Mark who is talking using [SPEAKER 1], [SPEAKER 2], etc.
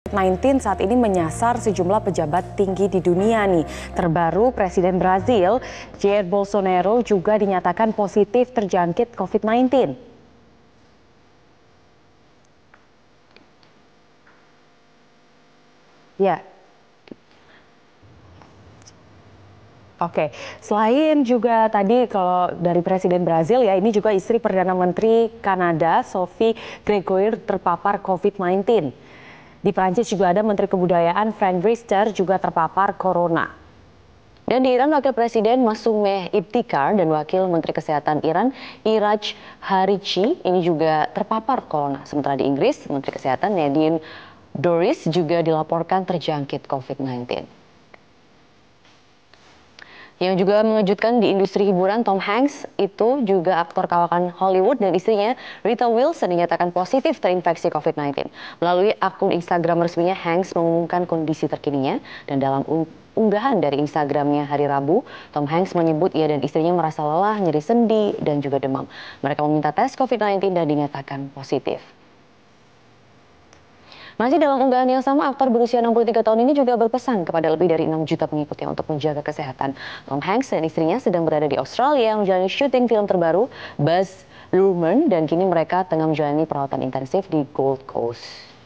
[SPEAKER 1] COVID-19 saat ini menyasar sejumlah pejabat tinggi di dunia nih. Terbaru Presiden Brazil Jair Bolsonaro juga dinyatakan positif terjangkit COVID-19. Ya, Oke, selain juga tadi kalau dari Presiden Brazil ya, ini juga istri Perdana Menteri Kanada, Sophie Gregoire terpapar COVID-19. Di Prancis juga ada Menteri Kebudayaan Frank Brister juga terpapar corona. Dan di Iran,
[SPEAKER 2] Wakil Presiden Masumeh Ibtikar dan Wakil Menteri Kesehatan Iran Iraj Harici ini juga terpapar corona. Sementara di Inggris, Menteri Kesehatan Nadine Doris juga dilaporkan terjangkit COVID-19. Yang juga mengejutkan di industri hiburan, Tom Hanks itu juga aktor kawakan Hollywood dan istrinya Rita Wilson dinyatakan positif terinfeksi COVID-19. Melalui akun Instagram resminya, Hanks mengumumkan kondisi terkininya dan dalam unggahan dari Instagramnya hari Rabu, Tom Hanks menyebut ia dan istrinya merasa lelah, nyeri sendi, dan juga demam. Mereka meminta tes COVID-19 dan dinyatakan positif. Masih dalam unggahan yang sama, aktor berusia 63 tahun ini juga berpesan kepada lebih dari 6 juta pengikutnya untuk menjaga kesehatan. Tom Hanks dan istrinya sedang berada di Australia menjalani syuting film terbaru Buzz Luhrmann dan kini mereka tengah menjalani perawatan intensif di Gold Coast.